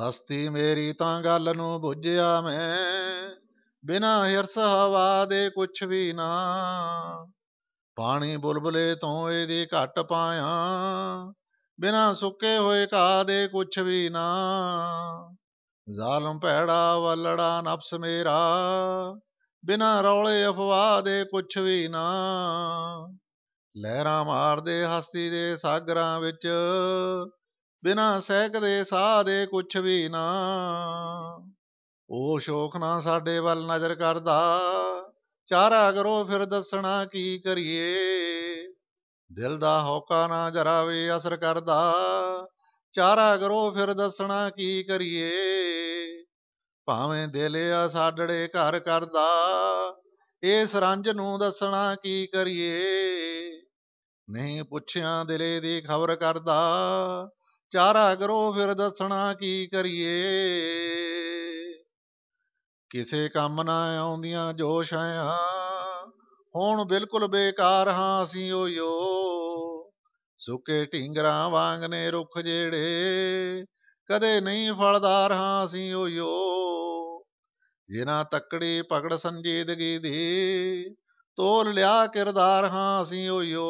ਹਸਤੀ ਮੇਰੀ ਤਾਂ ਗੱਲ ਨੂੰ ਬੁੱਝਿਆ ਮੈਂ ਬਿਨਾ ਹਿਰਸ ਹਵਾ ਦੇ ਕੁਛ ਵੀ ਨਾ ਪਾਣੀ ਬੁਲਬਲੇ ਤੋਂ ਇਹਦੀ ਘਟ ਪਾਇਆ ਬਿਨਾ ਸੁੱਕੇ ਹੋਏ ਕਾ ਦੇ ਕੁਛ ਵੀ ਨਾ ਜ਼ਾਲਮ ਭੈੜਾ ਵਲੜਾ ਨਫਸ ਮੇਰਾ ਬਿਨਾ ਰੌਲੇ ਅਫਵਾਹ ਦੇ ਕੁਛ ਵੀ ਨਾ ਲਹਿਰਾਂ ਮਾਰਦੇ ਹਸਤੀ ਦੇ ਸਾਗਰਾਂ ਵਿੱਚ ਬਿਨਾ ਸਹਿਕ ਦੇ ਸਾਹ ਦੇ ਕੁਛ ਵੀ ਨਾ ਉਹ ਸ਼ੋਖ ਨਾ ਸਾਡੇ ਵੱਲ ਨਜ਼ਰ ਕਰਦਾ ਚਾਰਾ ਕਰੋ ਫਿਰ ਦੱਸਣਾ ਕੀ ਕਰੀਏ ਦਿਲ ਦਾ ਹੌਕਾ ਨਾ ਜਰਾ ਵੀ ਅਸਰ ਕਰਦਾ ਚਾਰਾ ਕਰੋ ਫਿਰ ਦੱਸਣਾ ਕੀ ਕਰੀਏ ਭਾਵੇਂ ਦਿਲ ਆ ਸਾਡੜੇ ਘਰ ਕਰਦਾ ਇਸ ਰੰਜ ਨੂੰ ਦੱਸਣਾ ਕੀ ਕਰੀਏ ਨਹੀਂ ਪੁੱਛਿਆ ਦਿਲੇ ਦੀ ਖਬਰ ਕਰਦਾ ਚਾਰਾ ਕਰੋ ਫਿਰ ਦੱਸਣਾ ਕੀ ਕਰੀਏ ਕਿਸੇ ਕੰਮ ਨਾ ਆਉਂਦੀਆਂ ਜੋਸ਼ਾਂ ਹੁਣ ਬਿਲਕੁਲ ਬੇਕਾਰ ਹਾਂ ਅਸੀਂ ਓਯੋ ਸੁੱਕੇ ਢਿੰਗਰਾਂ ਵਾਂਗ ਨੇ ਰੁੱਖ ਜਿਹੜੇ ਕਦੇ ਨਹੀਂ ਫਲਦਾਰ ਹਾਂ ਅਸੀਂ ਓਯੋ ਜਿਨਾ ਤੱਕੜੀ ਪਕੜ ਸੰਜੀਦਗੀ ਦੀ ਤੋਲ ਲਿਆ ਕਿਰਦਾਰ ਹਾਂ ਅਸੀਂ ਓਯੋ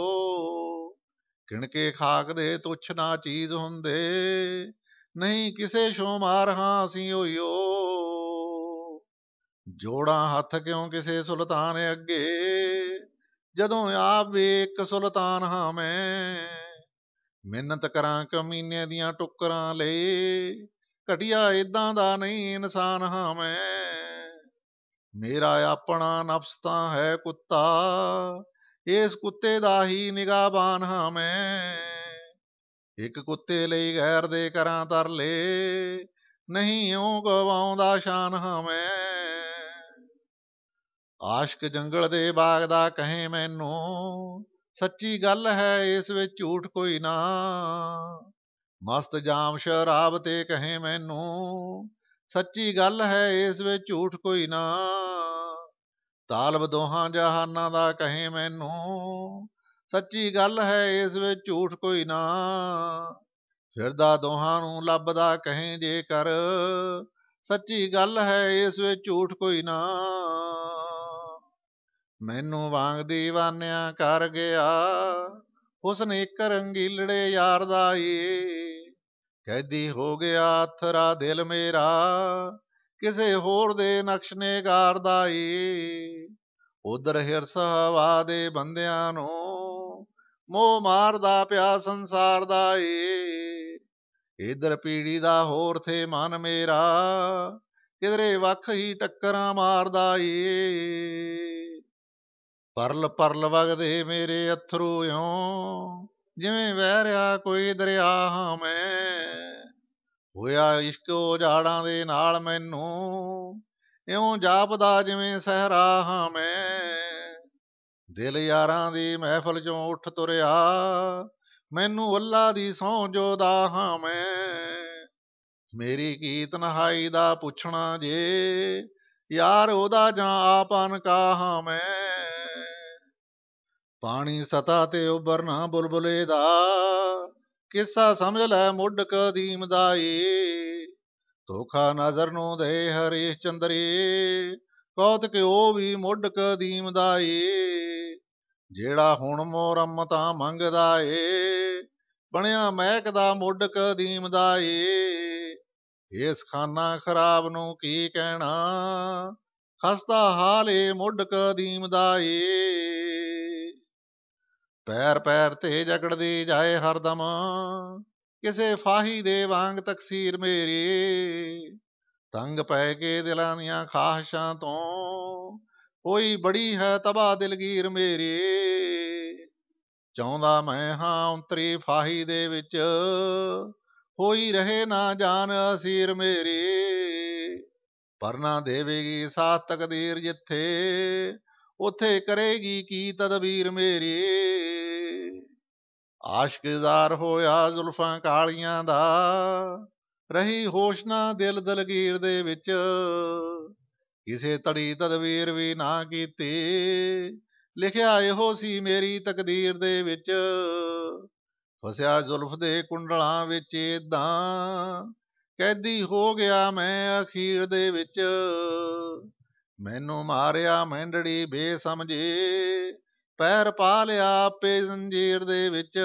ਕਿਣ ਕੇ ਖਾਕ ਦੇ ਤੁਛ ਨਾ ਚੀਜ਼ ਹੁੰਦੇ ਨਹੀਂ ਕਿਸੇ ਸ਼ੋਮਾਰ ਹਾਂ ਅਸੀਂ ਹੋਇਓ ਜੋੜਾਂ ਹੱਥ ਕਿਉਂ ਕਿਸੇ ਸੁਲਤਾਨ ਅੱਗੇ ਜਦੋਂ ਆਪ ਇੱਕ ਸੁਲਤਾਨ ਹਾਂ ਮੈਂ ਮਿਹਨਤ ਕਰਾਂ ਕਮੀਨੇ ਦੀਆਂ ਟੁਕਰਾਂ ਲਈ ਘਟਿਆ ਇਦਾਂ ਦਾ ਨਹੀਂ ਇਨਸਾਨ ਹਾਂ ਮੈਂ ਮੇਰਾ ਆਪਣਾ ਨਫਸ ਤਾਂ ਹੈ ਕੁੱਤਾ ਇਸ ਕੁੱਤੇ ਦਾ ਹੀ ਨਿਗਾਹਬਾਨ ਹਾਂ ਮੈਂ ਇੱਕ ਕੁੱਤੇ ਲਈ ਗੈਰ ਦੇ ਕਰਾਂ ਤਰਲੇ ਨਹੀਂ ਓ ਗਵਾਉਂਦਾ ਸ਼ਾਨ ਹਾਂ ਮੈਂ ਆਸ਼ਕ ਜੰਗਲ ਦੇ ਬਾਗ ਦਾ ਕਹੇ ਮੈਨੂੰ ਸੱਚੀ ਗੱਲ ਹੈ ਇਸ ਵਿੱਚ ਝੂਠ ਕੋਈ ਨਾ ਮਸਤ ਜਾਮ ਸ਼ਰਾਬ ਤੇ ਕਹੇ ਮੈਨੂੰ ਸੱਚੀ ਗੱਲ ਹੈ ਇਸ ਵਿੱਚ ਝੂਠ ਕੋਈ ਨਾ ਤਾਲਬ ਦੋਹਾਂ ਜਹਾਨਾਂ ਦਾ ਕਹੇ ਮੈਨੂੰ ਸੱਚੀ ਗੱਲ ਹੈ ਇਸ ਵਿੱਚ ਝੂਠ ਕੋਈ ਨਾ ਫਿਰਦਾ ਦੋਹਾਂ ਨੂੰ ਲੱਭਦਾ ਕਹੇ ਜੇ ਕਰ ਸੱਚੀ ਗੱਲ ਹੈ ਇਸ ਵਿੱਚ ਝੂਠ ਕੋਈ ਨਾ ਮੈਨੂੰ ਵਾਂਗ ਦੀਵਾਨਿਆਂ ਕਰ ਗਿਆ ਹੁਸਨ ਇੱਕ ਰੰਗੀਲੜੇ ਯਾਰ ਦਾ ਏ ਕਹਿਦੀ ਹੋ ਗਿਆ ਅਥਰਾ ਦਿਲ ਮੇਰਾ ਕਿਸੇ ਹੋਰ ਦੇ ਨਕਸ਼ ਨੇ ਗਾਰਦਾ ਏ ਉਧਰ ਹਿਰਸ ਹਵਾ ਦੇ ਬੰਦਿਆਂ ਨੂੰ ਮੋਹ ਮਾਰਦਾ ਪਿਆ ਸੰਸਾਰ ਦਾ ਏ ਇਧਰ ਪੀੜੀ ਦਾ ਹੋਰ ਥੇ ਮਨ ਮੇਰਾ ਕਿਧਰੇ ਵੱਖ ਹੀ ਟੱਕਰਾਂ ਮਾਰਦਾ ਏ ਪਰਲ ਪਰਲ ਵਗਦੇ ਮੇਰੇ ਅਥਰੂ ਓ ਜਿਵੇਂ ਵਹਿ ਰਿਹਾ ਕੋਈ ਦਰਿਆ ਮੈਂ ਹੋਇਆ ਇਸ਼ਕੋ ਜਾੜਾਂ ਦੇ ਨਾਲ ਮੈਨੂੰ ਇਉਂ ਜਾਪਦਾ ਜਿਵੇਂ ਸਹਰਾ ਹਾਂ ਮੈਂ ਦਿਲ ਯਾਰਾਂ ਦੀ ਮਹਿਫਲ ਚੋਂ ਉੱਠ ਤੁਰਿਆ ਮੈਨੂੰ ਅੱਲਾ ਦੀ ਸੌਂ ਜੋਦਾ ਹਾਂ ਮੈਂ ਮੇਰੀ ਕੀ ਤਨਹਾਈ ਦਾ ਪੁੱਛਣਾ ਜੇ ਯਾਰ ਉਹਦਾ ਜਾਂ ਆਪਨ ਕਾ ਹਾਂ ਮੈਂ ਪਾਣੀ ਸਤਾ ਤੇ ਉਬਰਨਾ ਬੁਲਬੁਲੇ ਦਾ ਕਿੱਸਾ ਸਮਝ ਲੈ ਮੁੱਢ ਕਦੀਮ ਦਾ ਏ ਧੋਖਾ ਨਜ਼ਰ ਨੂੰ ਦੇ ਹਰੀ ਚੰਦਰੀ ਕੌਤਕ ਉਹ ਵੀ ਮੁੱਢ ਕਦੀਮ ਦਾ ਏ ਜਿਹੜਾ ਹੁਣ ਮੋਰਮਤਾ ਮੰਗਦਾ ਏ ਬਣਿਆ ਮਹਿਕ ਦਾ ਮੁੱਢ ਕਦੀਮ ਦਾ ਏ ਇਸ ਖਾਨਾ ਖਰਾਬ ਨੂੰ ਕੀ ਕਹਿਣਾ ਖਸਤਾ ਹਾਲੇ ਮੁੱਢ ਕਦੀਮ ਦਾ ਏ ਪੈਰ ਪੈਰ ਤੇ ਜਕੜਦੀ ਜਾਏ ਹਰ ਦਮ ਕਿਸੇ ਫਾਹੀ ਦੇ ਵਾਂਗ ਤਕਸੀਰ ਮੇਰੀ ਤੰਗ ਪੈ ਕੇ ਦਿਲਾਂ ਦੀਆਂ ਖਾਹਸ਼ਾਂ ਤੋਂ ਹੋਈ ਬੜੀ ਹੈ ਤਬਾ ਦਿਲਗੀਰ ਮੇਰੀ ਚਾਹੁੰਦਾ ਮੈਂ ਹਾਂ ਉਤਰੀ ਫਾਹੀ ਦੇ ਵਿੱਚ ਹੋਈ ਰਹੇ ਨਾ ਜਾਨ ਅਸੀਰ ਮੇਰੀ ਪਰ ਨਾ ਦੇਵੇਗੀ ਸਾਥ ਤਕਦੀਰ ਜਿੱਥੇ ਉਥੇ ਕਰੇਗੀ ਕੀ ਤਦਬੀਰ ਮੇਰੀ ਆਸ਼ਕਦਾਰ ਹੋਇਆ ਜ਼ੁਲਫਾਂ ਕਾਲੀਆਂ ਦਾ ਰਹੀ ਹੋਸ਼ ਨਾ ਦਿਲ ਦਲਗੀਰ ਦੇ ਵਿੱਚ ਕਿਸੇ ਤੜੀ ਤਦਵੀਰ ਵੀ ਨਾ ਕੀਤੀ ਲਿਖਿਆ ਇਹੋ ਸੀ ਮੇਰੀ ਤਕਦੀਰ ਦੇ ਵਿੱਚ ਫਸਿਆ ਜ਼ੁਲਫ ਦੇ ਕੁੰਡਲਾਂ ਵਿੱਚ ਇਦਾਂ ਕੈਦੀ ਹੋ ਗਿਆ ਮੈਂ ਅਖੀਰ ਦੇ ਵਿੱਚ ਮੈਨੂੰ ਮਾਰਿਆ ਮੈਂਡੜੀ ਬੇਸਮਝੇ ਪੈਰ ਪਾ ਲਿਆ ਆਪੇ ਜ਼ੰਜੀਰ ਦੇ ਵਿੱਚ